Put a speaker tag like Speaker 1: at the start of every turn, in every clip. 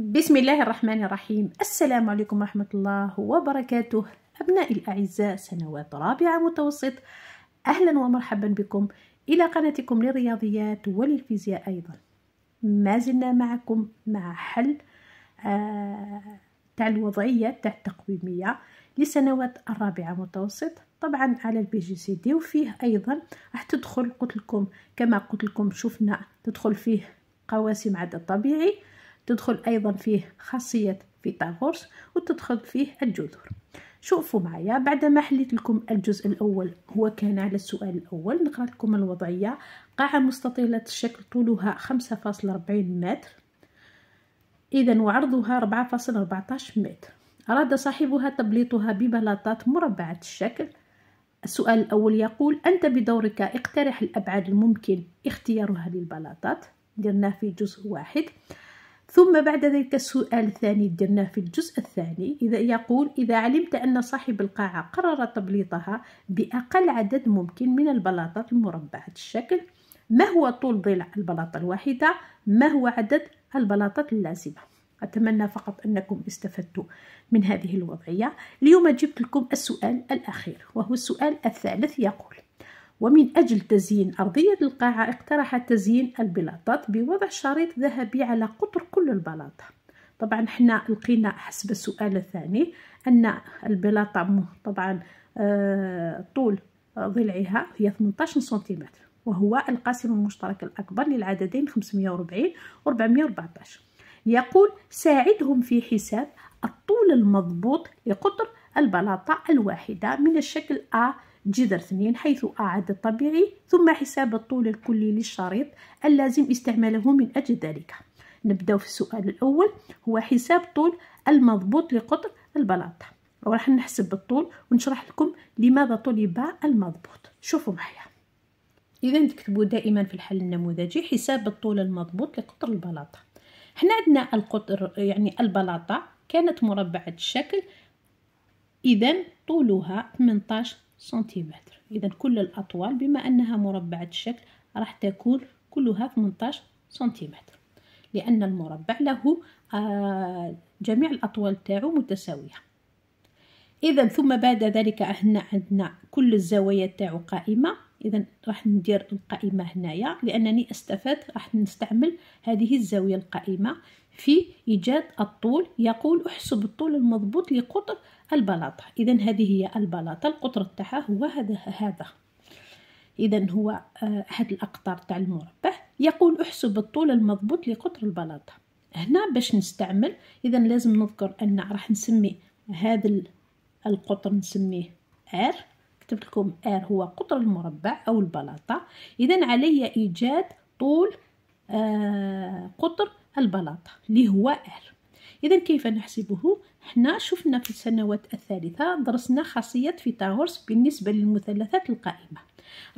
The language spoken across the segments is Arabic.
Speaker 1: بسم الله الرحمن الرحيم السلام عليكم ورحمة الله وبركاته أبنائي الأعزاء سنوات رابعة متوسط أهلا ومرحبا بكم إلى قناتكم للرياضيات وللفيزياء أيضا ما زلنا معكم مع حل آه، تاع الوضعية تاع التقويمية لسنوات الرابعة متوسط طبعا على البي جي سي دي وفيه أيضا راح تدخل قلت لكم كما قلت لكم شفنا تدخل فيه قواسم عدد طبيعي تدخل أيضا فيه خاصية فيتاغورس وتدخل فيه الجذر شوفوا معايا بعد ما حليت لكم الجزء الأول هو كان على السؤال الأول نقرأ لكم الوضعية قاعة مستطيلة الشكل طولها 5.40 متر إذا وعرضها 4.14 متر أراد صاحبها تبليطها ببلاطات مربعة الشكل السؤال الأول يقول أنت بدورك اقترح الأبعاد الممكن اختيارها للبلاطات درناه في جزء واحد ثم بعد ذلك السؤال الثاني درناه في الجزء الثاني إذا يقول إذا علمت أن صاحب القاعة قرر تبليطها بأقل عدد ممكن من البلاطات المربعة الشكل ما هو طول ضلع البلاطة الواحدة ما هو عدد البلاطات اللازمة أتمنى فقط أنكم استفدتوا من هذه الوضعية اليوم جبت لكم السؤال الأخير وهو السؤال الثالث يقول ومن أجل تزيين أرضية القاعة اقترح تزيين البلاطات بوضع شريط ذهبي على قطر كل البلاطة طبعا حنا لقينا حسب السؤال الثاني أن البلاطة طبعا آه، طول آه، ضلعها هي 18 سنتيمتر وهو القاسم المشترك الأكبر للعددين 540 و 414 يقول ساعدهم في حساب الطول المضبوط لقطر البلاطة الواحدة من الشكل A جذر اثنين حيث أعد الطبيعي ثم حساب الطول الكلي للشريط اللازم استعماله من أجل ذلك نبدأ في السؤال الأول هو حساب طول المضبوط لقطر البلاط وراح نحسب الطول ونشرح لكم لماذا طول باع المضبوط شوفوا معايا إذا تكتبوا دائما في الحل النموذجي حساب الطول المضبوط لقطر البلاطة حنا عندنا القطر يعني البلاطة كانت مربعة الشكل إذا طولها 18 سنتيمتر إذا كل الأطوال بما أنها مربعة الشكل راح تكون كلها 18 سنتيمتر لأن المربع له آه، جميع الأطوال تاعو متساوية إذا ثم بعد ذلك هنا عندنا كل الزوايا تاعو قائمة اذا راح ندير القائمه هنايا لانني استفدت راح نستعمل هذه الزاويه القائمه في ايجاد الطول يقول احسب الطول المضبوط لقطر البلاطه اذا هذه هي البلاطه القطر تاعها هو هذا هذا اذا هو آه، احد الاقطار تاع المربع يقول احسب الطول المضبوط لقطر البلاطه هنا باش نستعمل اذا لازم نذكر ان راح نسمي هذا القطر نسميه ار كتبت لكم ار هو قطر المربع او البلاطه اذا علي ايجاد طول آه قطر البلاطه اللي هو ار اذا كيف نحسبه حنا شفنا في السنوات الثالثه درسنا خاصيه فيثاغورس بالنسبه للمثلثات القائمه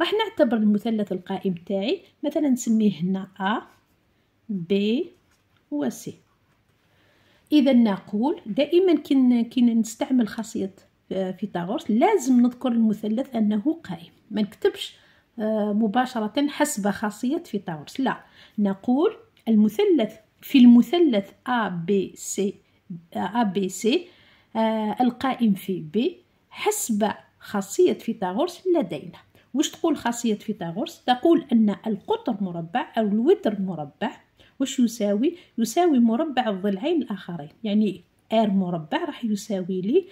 Speaker 1: راح نعتبر المثلث القائم تاعي مثلا نسميه هنا ا ب و سي اذا نقول دائما كي نستعمل خاصيه فيثاغورس آه، لازم نذكر المثلث انه قائم ما نكتبش آه، مباشرة حسب خاصية فيثاغورس لا نقول المثلث في المثلث ا B سي A B C آه، القائم في B حسب خاصية فيثاغورس لدينا واش تقول خاصية فيثاغورس تقول أن القطر مربع أو الوتر مربع واش يساوي يساوي مربع الضلعين الآخرين يعني إيه؟ R مربع راح يساوي لي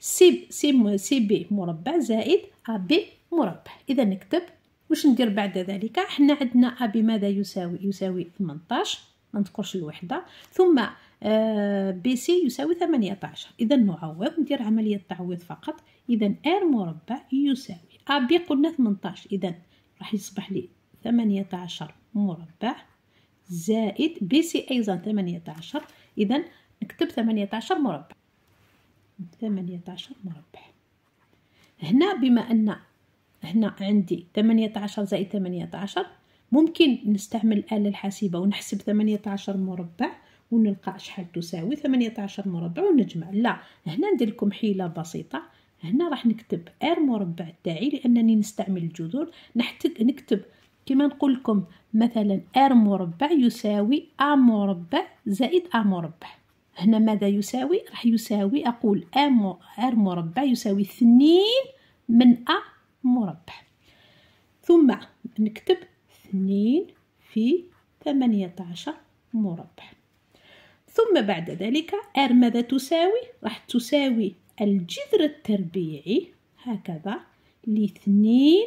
Speaker 1: سي سي سي بي مربع زائد ا ابي مربع اذا نكتب واش ندير بعد ذلك حنا عندنا ا ابي ماذا يساوي يساوي 18 ما نذكرش الوحده ثم آه بي سي يساوي 18 اذا نعوض ندير عمليه تعويض فقط اذا ار مربع يساوي ا ابي قلنا 18 اذا راح يصبح لي 18 مربع زائد بي سي ايضا 18 اذا نكتب 18 مربع ثمانية عشر مربع هنا بما أن هنا عندي ثمانية عشر زائد ثمانية عشر ممكن نستعمل الآلة الحاسبة ونحسب ثمانية عشر مربع ونلقى شحال تساوي ثمانية عشر مربع ونجمع لا هنا ندير لكم حيلة بسيطة هنا راح نكتب ار مربع تاعي لأنني نستعمل الجذور نحتاج نكتب كما نقول لكم مثلا ار مربع يساوي ا مربع زائد ا مربع هنا ماذا يساوي راح يساوي اقول ام ار مربع يساوي اثنين من ا مربع ثم نكتب اثنين في ثمانية عشر مربع ثم بعد ذلك ار ماذا تساوي راح تساوي الجذر التربيعي هكذا لاثنين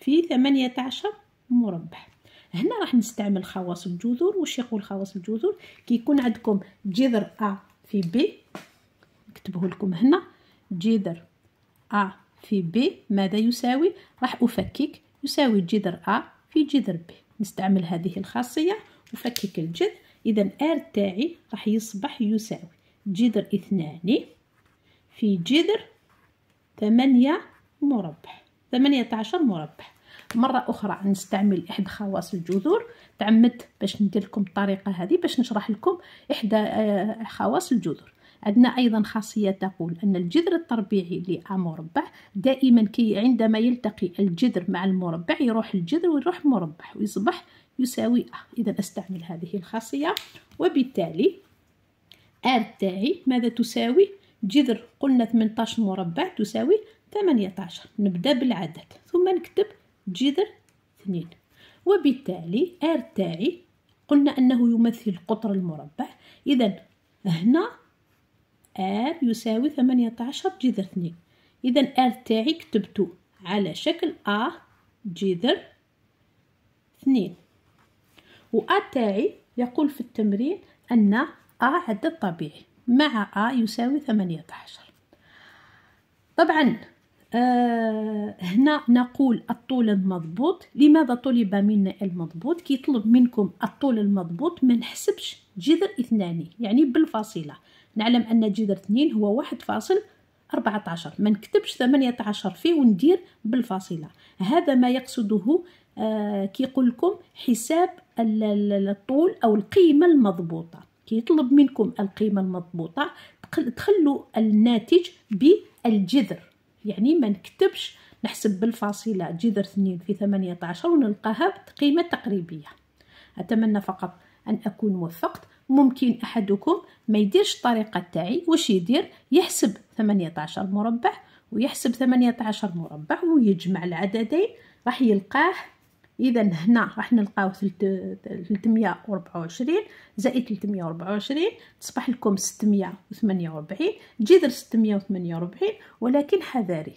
Speaker 1: في ثمانية عشر مربع هنا راح نستعمل خواص الجذور واش يقول خواص الجذور كيكون عندكم جذر ا في بي نكتبه لكم هنا جذر ا في بي ماذا يساوي راح افكك يساوي جذر ا في جذر بي نستعمل هذه الخاصيه افكك الجذر اذا ار تاعي راح يصبح يساوي جذر اثنان في جذر ثمانية مربع ثمانية عشر مربع مره اخرى نستعمل احدى خواص الجذور تعمدت باش ندير لكم الطريقه هذه باش نشرح لكم احدى آه، خواص الجذور عندنا ايضا خاصيه تقول ان الجذر التربيعي مربع دائما كي عندما يلتقي الجذر مع المربع يروح الجذر ويروح المربع ويصبح يساوي اذا استعمل هذه الخاصيه وبالتالي ار تاعي ماذا تساوي جذر قلنا 18 مربع تساوي 18 نبدا بالعدد ثم نكتب جذر اثنين وبالتالي ار تاعي قلنا أنه يمثل القطر المربع إذا هنا ار يساوي 18 جذر اثنين إذا ار تاعي كتبته على شكل ا جذر اثنين و ا تاعي يقول في التمرين أن ا عدد طبيعي مع ا يساوي 18 طبعا آه هنا نقول الطول المضبوط لماذا طلب منا المضبوط كي يطلب منكم الطول المضبوط ما نحسبش جذر اثنان يعني بالفاصله نعلم ان جذر اثنين هو واحد فاصل 14 ما نكتبش 18 فيه وندير بالفاصله هذا ما يقصده آه كي يقول لكم حساب الطول او القيمه المضبوطه كي يطلب منكم القيمه المضبوطه تخلوا الناتج بالجذر يعني ما نكتبش نحسب بالفاصلة جذر اثنين في ثمانية عشر ونلقاها بقيمة تقريبية أتمنى فقط أن أكون وفقت ممكن أحدكم ما يديرش الطريقة تاعي واش يدير يحسب ثمانية عشر مربع ويحسب ثمانية عشر مربع ويجمع العددين راح يلقاه اذا هنا راح نلقاو 324 زائد 324 تصبح لكم 648 جذر 648 ولكن حذاري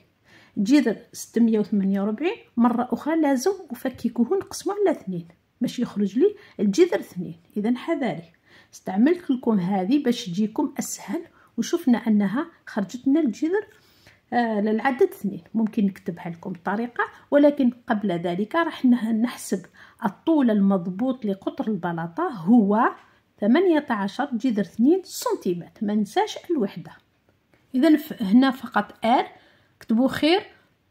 Speaker 1: جذر 648 مره اخرى لازم افككه نقسمه على ثنين باش يخرج لي الجذر ثنين اذا حذاري استعملت لكم هذه باش تجيكم اسهل وشفنا انها خرجت لنا الجذر آه، للعدد اثنين ممكن نكتبها لكم الطريقة ولكن قبل ذلك راح نحسب الطول المضبوط لقطر البلاطة هو 18 جذر 2 سنتيمتر ما ننساش الوحدة إذا هنا فقط R كتبوا خير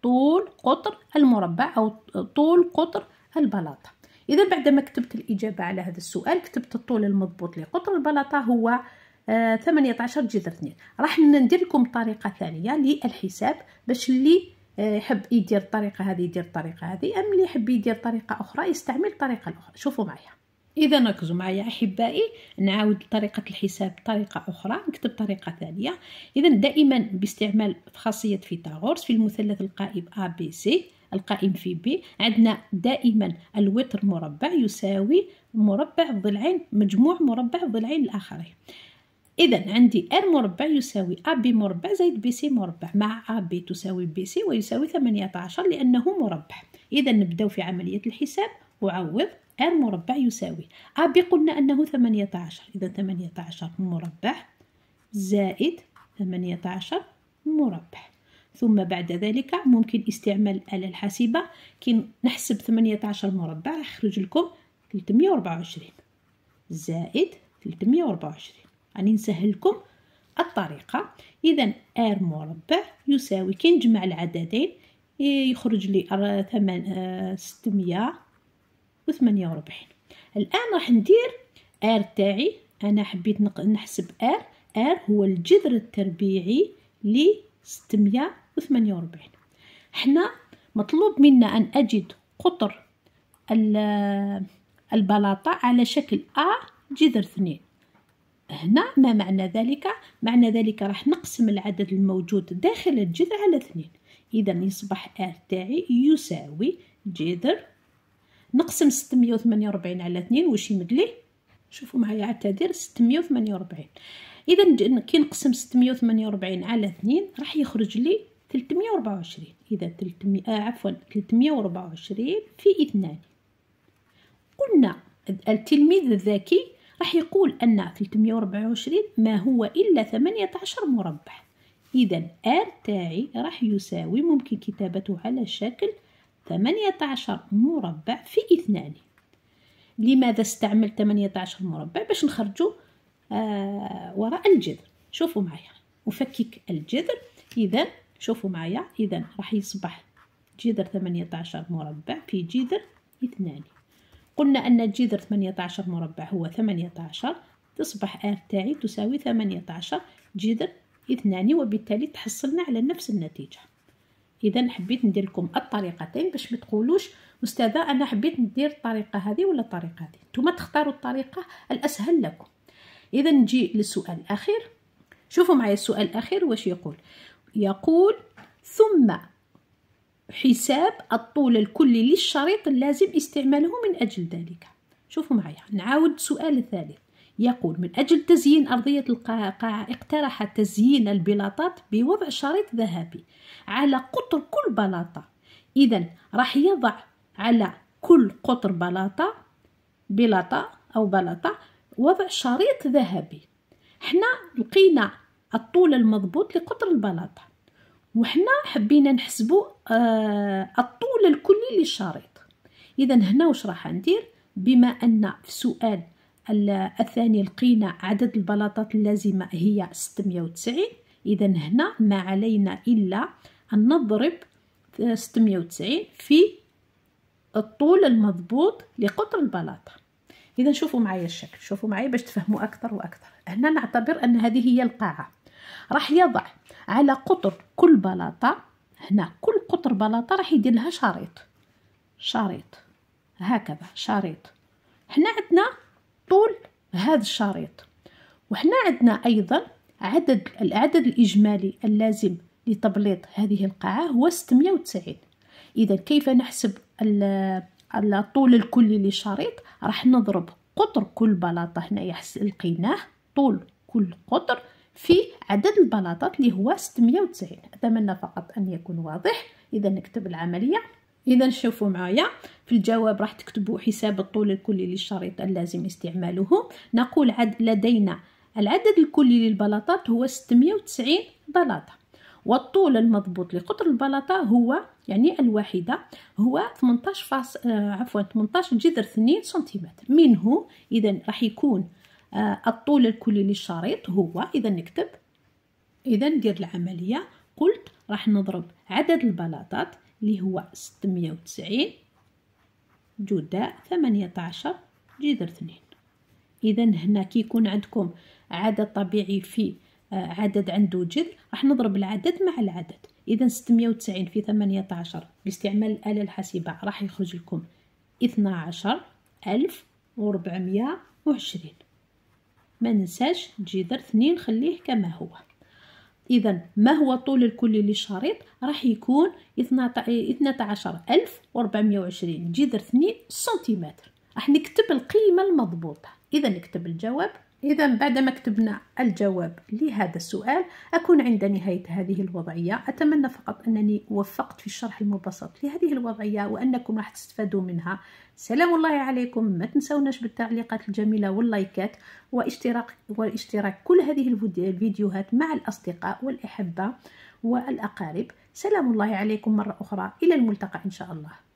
Speaker 1: طول قطر المربع أو طول قطر البلاطة إذا بعد ما كتبت الإجابة على هذا السؤال كتبت الطول المضبوط لقطر البلاطة هو 18 جذر 2 راح ندير لكم طريقه ثانيه للحساب باش اللي آه، يحب يدير الطريقه هذه يدير الطريقه هذه ام اللي يحب يدير طريقه اخرى يستعمل الطريقه الاخرى شوفوا معايا اذا ركزوا معايا احبائي نعاود طريقه الحساب طريقه اخرى نكتب طريقه ثانيه اذا دائما باستعمال خاصيه فيثاغورس في المثلث القائم ا بي سي القائم في بي عندنا دائما الوتر مربع يساوي مربع الضلعين مجموع مربع الضلعين الاخرين إذا عندي R مربع يساوي AB مربع زائد BC مربع مع AB تساوي BC ويساوي 18 لأنه مربع إذا نبدأ في عملية الحساب أعوض R مربع يساوي AB قلنا أنه 18 إذا 18 مربع زائد 18 مربع ثم بعد ذلك ممكن استعمال الآلة الحاسبة كي نحسب 18 مربع راح يخرج لكم 324 زائد 324 راني نسهلكم الطريقة إذا ار مربع يساوي كي نجمع العددين يخرج لي 648 آه، ستمية الآن راح ندير ار تاعي أنا حبيت نحسب ار ار هو الجذر التربيعي لستمية 648 حنا مطلوب منا أن أجد قطر آه، البلاطة على شكل أ جذر 2 هنا ما معنى ذلك معنى ذلك راح نقسم العدد الموجود داخل الجذر على اثنين اذا يصبح ار تاعي يساوي جذر نقسم 648 على اثنين واش يمد لي شوفوا معايا اعتذر 648 اذا كي نقسم 648 على اثنين راح يخرج لي 324 اذا 300 آه عفوا 324 في اثنان قلنا التلميذ الذكي راح يقول أن 324 ما هو إلا 18 مربع إذا R تاعي راح يساوي ممكن كتابته على شكل 18 مربع في اثنان لماذا استعمل 18 مربع باش نخرجوا آه وراء الجذر شوفوا معايا أفكك الجذر إذا شوفوا معايا إذا راح يصبح جذر 18 مربع في جذر اثنان قلنا أن الجذر 18 مربع هو 18 تصبح R تاعي تساوي 18 جذر 2 وبالتالي تحصلنا على نفس النتيجة إذا حبيت ندير لكم الطريقتين باش ما تقولوش أستاذة أنا حبيت ندير الطريقة هذه ولا الطريقة هذه نتوما تختاروا الطريقة الأسهل لكم إذا نجي للسؤال الأخير شوفوا معي السؤال الأخير واش يقول يقول ثم حساب الطول الكلي للشريط اللازم استعماله من أجل ذلك شوفوا معي نعاود السؤال الثالث يقول من أجل تزيين أرضية القاعة اقترح تزيين البلاطات بوضع شريط ذهبي على قطر كل بلاطة إذا راح يضع على كل قطر بلاطة بلاطة أو بلاطة وضع شريط ذهبي حنا لقينا الطول المضبوط لقطر البلاطة وحنا حبينا نحسبوا آه الطول الكلي للشريط اذا هنا واش راح ندير بما ان في سؤال الثاني لقينا عدد البلاطات اللازمه هي 690 اذا هنا ما علينا الا ان نضرب 690 في الطول المضبوط لقطر البلاطه اذا شوفوا معايا الشكل شوفوا معايا باش تفهموا اكثر واكثر هنا نعتبر ان هذه هي القاعه راح يضع على قطر كل بلاطة هنا كل قطر بلاطة راح يدير لها شريط شريط هكذا شريط حنا عندنا طول هذا الشريط وحنا عندنا أيضا عدد العدد الإجمالي اللازم لتبليط هذه القاعة هو 690 إذا كيف نحسب الطول الكلي للشريط راح نضرب قطر كل بلاطة هنا لقيناه طول كل قطر في عدد البلاطات اللي هو 690 أتمنى فقط أن يكون واضح إذا نكتب العملية إذا شوفوا معايا في الجواب راح تكتبوا حساب الطول الكلي للشريط اللازم استعماله نقول عد لدينا العدد الكلي للبلاطات هو 690 بلاطة والطول المضبوط لقطر البلاطة هو يعني الواحدة هو 18 فاص... آه، عفوا 18 جذر 2 سنتيمتر منه إذا راح يكون آه، الطول الكلي للشريط هو إذا نكتب إذا ندير العملية قلت راح نضرب عدد البلاطات اللي هو 690 جداء 18 جذر 2 إذا هنا كي يكون عندكم عدد طبيعي في آه، عدد عنده جذر راح نضرب العدد مع العدد إذا 690 في 18 باستعمال الآلة الحاسبة راح يخرج لكم 12420 ما ننساش الجدر اثنين خليه كما هو اذا ما هو طول الكلي للشريط راح يكون 12420 جذر 2 سنتيمتر راح نكتب القيمه المضبوطه اذا نكتب الجواب إذا بعد ما كتبنا الجواب لهذا السؤال أكون عند نهاية هذه الوضعية أتمنى فقط أنني وفقت في الشرح المبسط لهذه الوضعية وأنكم راح تستفادوا منها سلام الله عليكم ما تنسوناش بالتعليقات الجميلة واللايكات واشتراك, واشتراك كل هذه الفيديوهات مع الأصدقاء والأحبة والأقارب سلام الله عليكم مرة أخرى إلى الملتقى إن شاء الله